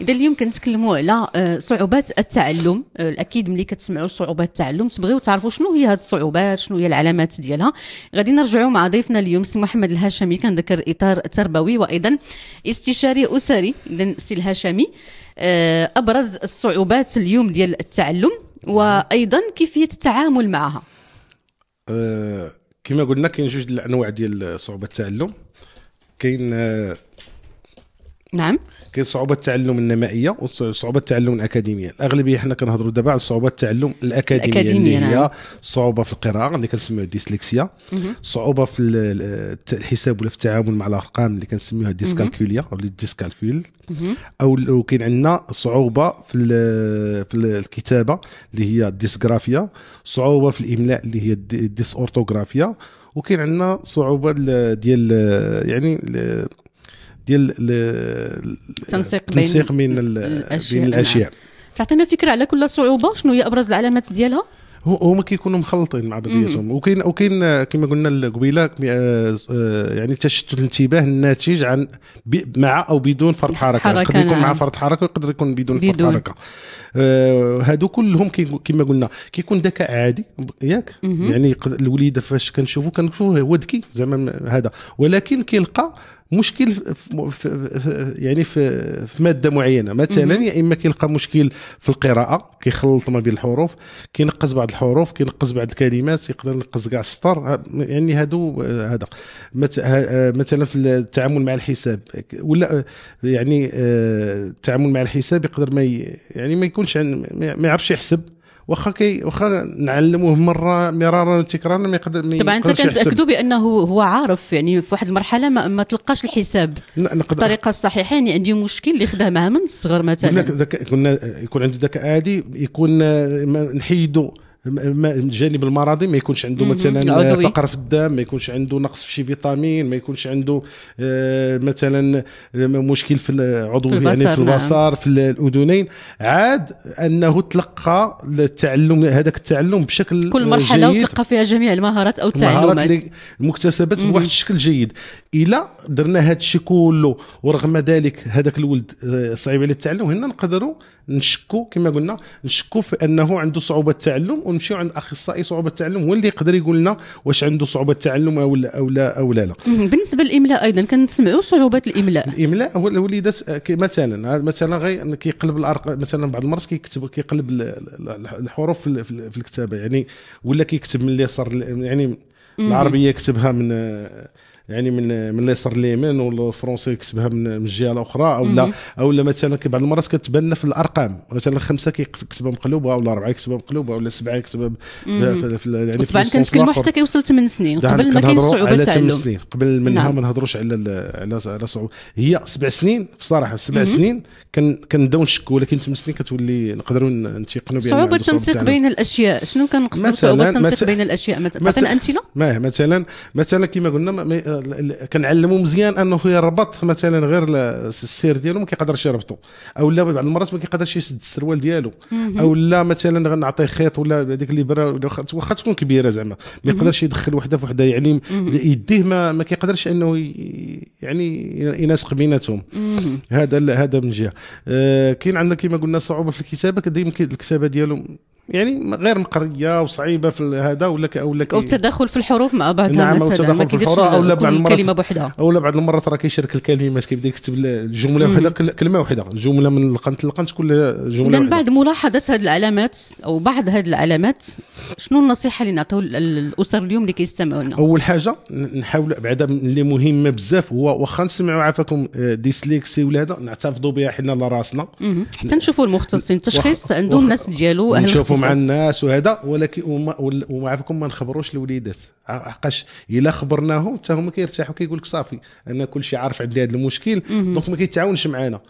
اذا اليوم كنتكلموا على آه، صعوبات التعلم آه، الاكيد ملي كتسمعوا صعوبات التعلم تبغيو تعرفوا شنو هي هذه الصعوبات شنو هي العلامات ديالها غادي نرجعوا مع ضيفنا اليوم سي محمد الهاشمي كنذكر اطار تربوي وايضا استشاري اسري اذا سي الهاشمي آه، ابرز الصعوبات اليوم ديال التعلم وايضا كيفيه التعامل معها أه كما قلنا كاين جوج الانواع ديال صعوبه التعلم كاين نعم كاين صعوبه التعلم النمائيه وصعوبه التعلم الاكاديميه الاغلبيه حنا كنهضروا دابا على صعوبه التعلم الاكاديميه, الأكاديمية اللي هي نعم. صعوبه في القراءه اللي كنسميوها الديسلكسيا صعوبه في الحساب ولا في التعامل مع الارقام اللي كنسميوها ديسكالكوليا أو الديسكالكول او كاين عندنا صعوبه في في الكتابه اللي هي ديسغرافيا صعوبه في الاملاء اللي هي أورتوغرافيا وكاين عندنا صعوبه ديال يعني ديال التنسيق بين التنسيق بين, الاشياء, بين الأشياء. نعم. تعطينا فكره على كل صعوبه شنو هي ابرز العلامات ديالها هما كيكونوا مخلطين مع بعضياتهم وكاين وكاين كما قلنا قبيله آه، آه، يعني تشتت الانتباه الناتج عن مع او بدون فرط حركه يقدر يكون نعم. مع فرط حركه ويقدر يكون بدون, بدون. فرط حركه آه، هادو كلهم كما قلنا كيكون ذكاء عادي ياك يعني الوليده فاش كنشوفو كنشوفو هو ذكي زعما هذا ولكن كيلقى مشكل في يعني في, في ماده معينه مثلا يا اما كيلقى مشكل في القراءه كيخلط ما بين الحروف كينقص بعض الحروف كينقص بعض الكلمات يقدر ينقص كاع السطر يعني هادو هذا آه، مثلا في التعامل مع الحساب ولا يعني آه، التعامل مع الحساب يقدر ما يعني ما يكونش ما يعرفش يحسب واخا كي واخا نعلموه مره مرارا وتكرارا ما يقدر ما طبعا انت كنتاكدوا بانه هو عارف يعني في واحد المرحله ما, ما تلقاش الحساب الطريقه الصحيحه يعني عندي مشكل اللي خداه معاه من الصغر مثلا كنا يكون عنده ذكاء عادي يكون نحيدو الجانب المرضي ما يكونش عنده مثلا فقر في الدم ما يكونش عنده نقص في شي فيتامين ما يكونش عنده آه، مثلا آه، مشكل في عضو في يعني في البصر نعم. في الاذنين عاد انه تلقى التعلم هذاك التعلم بشكل كل مرحله جيد. وتلقى فيها جميع المهارات او التعلمات المكتسبات بواحد الشكل جيد الا درنا هذا الشيء كله ورغم ذلك هذاك الولد آه، صعيب عليه التعلم هنا نقدروا نشكو كما قلنا نشكو في انه عنده صعوبه التعلم ونمشيو عند اخصائي صعوبه التعلم هو اللي يقدر يقول لنا واش عنده صعوبه التعلم او لا او لا او لا, لا. بالنسبه للاملاء ايضا كنسمعوا صعوبات الاملاء الاملاء هو الوليدات مثلا مثلا غير كيقلب الارقام مثلا بعض المرات كيكتب كيقلب الحروف في الكتابه يعني ولا كيكتب من اليسار يعني العربيه كتبها من يعني من من اليسار اليمين والفرونسي يكتبها من الجهه الاخرى او لا او لا مثلا بعض المرات كتبان لنا في الارقام مثلا خمسه كيكتبها مقلوبه ولا اربعه يكتبها مقلوبه ولا سبعه كيكتبها يعني طبعا كنتكلموا حتى كيوصل ثمان سنين يعني قبل ما كاين صعوبه ثمان سنين قبل منها نعم. ما نهضروش على على على صعوبه هي سبع سنين بصراحه سبع سنين كنبداو نشكوا ولكن ثمان سنين كتولي نقدروا نتيقنوا بها صعوبه التنسيق بين الاشياء شنو كنقصدوا بصعوبه التنسيق بين الاشياء مثلا تعطينا امثله مثلا مثلا كما قلنا كنعلمو مزيان انه يربط مثلا غير السير ديالو ما كيقدرش يربطو او لا بعض المرات ما كيقدرش يسد السروال ديالو او لا مثلا غنعطيه خيط ولا هذيك برا واخا تكون كبيره زعما ما يقدرش يدخل وحده في وحده يعني يديه ما, ما كيقدرش انه يعني يناسق بيناتهم هذا هذا من جهه آه، كاين عندنا كما قلنا صعوبه في الكتابه كديما الكتابه ديالو يعني غير مقريه وصعيبه في هذا ولا ولا او التدخل في الحروف مع بعد نعم مثلا ما كيديرش ولا بعض المرات كلمه بوحدها ولا بعض المرات راه كيشارك الكلمات كيبدا يكتب الجمله وحده كلمه وحده الجمله من لقنت لقنت كل جمله من بعد ملاحظه هذه العلامات او بعض هذه العلامات شنو النصيحه اللي نعطيو الاسر اليوم اللي كيستمعوا لنا اول حاجه نحاول بعدا اللي مهمه بزاف هو واخا نسمعوا عافاكم آه، ديسليكسي ولا هذا نعتفضوا بها حنا لراسنا حتى نشوفوا المختصين التشخيص عندهم الناس ديالو اهل مع الناس وهذا ولكن وما, وما عافاكم ما نخبروش الوليدات حقاش الا خبرناهم حتى هما كيرتاحوا كيقول لك صافي انا كل شيء عارف عندي هذا المشكل دونك ما كيتعاونش معانا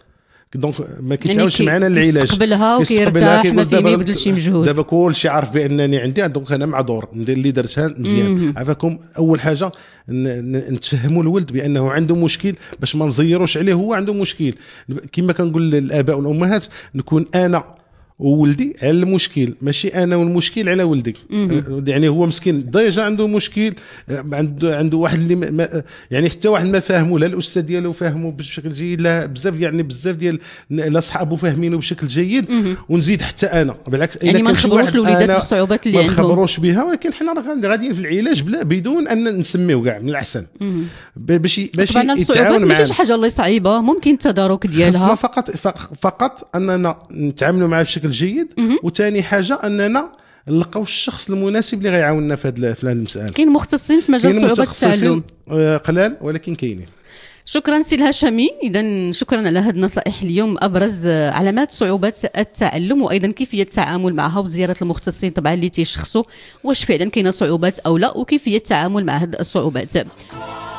دونك ما يعني كيتعاونش يعني معنا العلاج كيستقبلها وكيرتاح ما فيه يبذل شي مجهود دابا كلشي عارف بانني عندي دونك انا معذور ندير اللي درتها مزيان عفاكم اول حاجه نتفهموا الولد بانه عنده مشكل باش ما نزيروش عليه هو عنده مشكل كما كنقول للاباء والامهات نكون انا وولدي على المشكل ماشي انا والمشكل على ولدي يعني هو مسكين ديجا عنده مشكل عنده عنده واحد اللي ما يعني حتى واحد ما فاهمه لا الاستاذ ديالو فاهمه بشكل جيد لا بزاف يعني بزاف ديال لا صحابو فاهمينه بشكل جيد مم. ونزيد حتى انا بالعكس يعني ما نخبروش الوليدات بالصعوبات اللي عندهم ما نخبروش بها ولكن حنا راه غاديين في العلاج بلا بدون ان نسميو كاع من الاحسن باش باش يتعاون معنا شي حاجه اللي صعيبه ممكن التدارك ديالها فقط فقط اننا نتعاملوا معاه بشكل بشكل جيد وثاني حاجه اننا نلقاو الشخص المناسب اللي غيعاوننا في هذه في هذه المساله كاين مختصين في مجال صعوبه التعلم آه، قلال ولكن كاينين شكرا سي الهاشمي اذا شكرا على هذه النصائح اليوم ابرز علامات صعوبات التعلم وايضا كيفيه التعامل معها وزياره المختصين طبعا اللي تيشخصوا واش فعلا كاينه صعوبات او لا وكيفيه التعامل مع هذه الصعوبات